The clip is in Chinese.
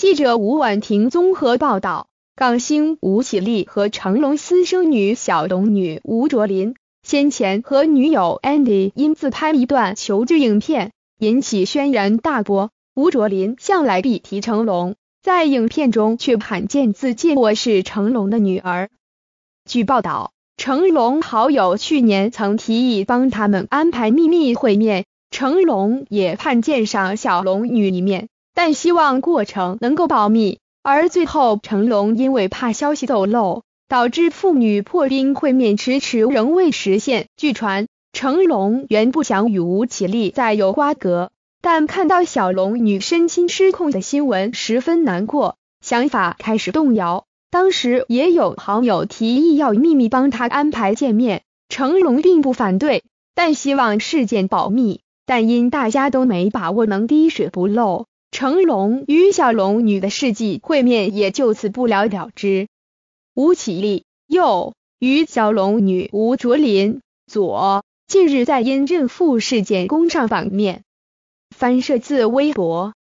记者吴婉婷综合报道：港星吴绮莉和成龙私生女小龙女吴卓林，先前和女友 Andy 因自拍一段求救影片引起轩然大波。吴卓林向来避提成龙，在影片中却罕见自荐我是成龙的女儿。据报道，成龙好友去年曾提议帮他们安排秘密会面，成龙也盼见上小龙女一面。但希望过程能够保密，而最后成龙因为怕消息走漏，导致父女破冰会面迟迟仍未实现。据传，成龙原不想与吴绮莉再有瓜葛，但看到小龙女身心失控的新闻十分难过，想法开始动摇。当时也有好友提议要秘密帮他安排见面，成龙并不反对，但希望事件保密，但因大家都没把握能滴水不漏。成龙与小龙女的事迹会面也就此不了了之。吴绮莉右与小龙女吴卓林左近日在因认父事件攻上版面，翻设自微博。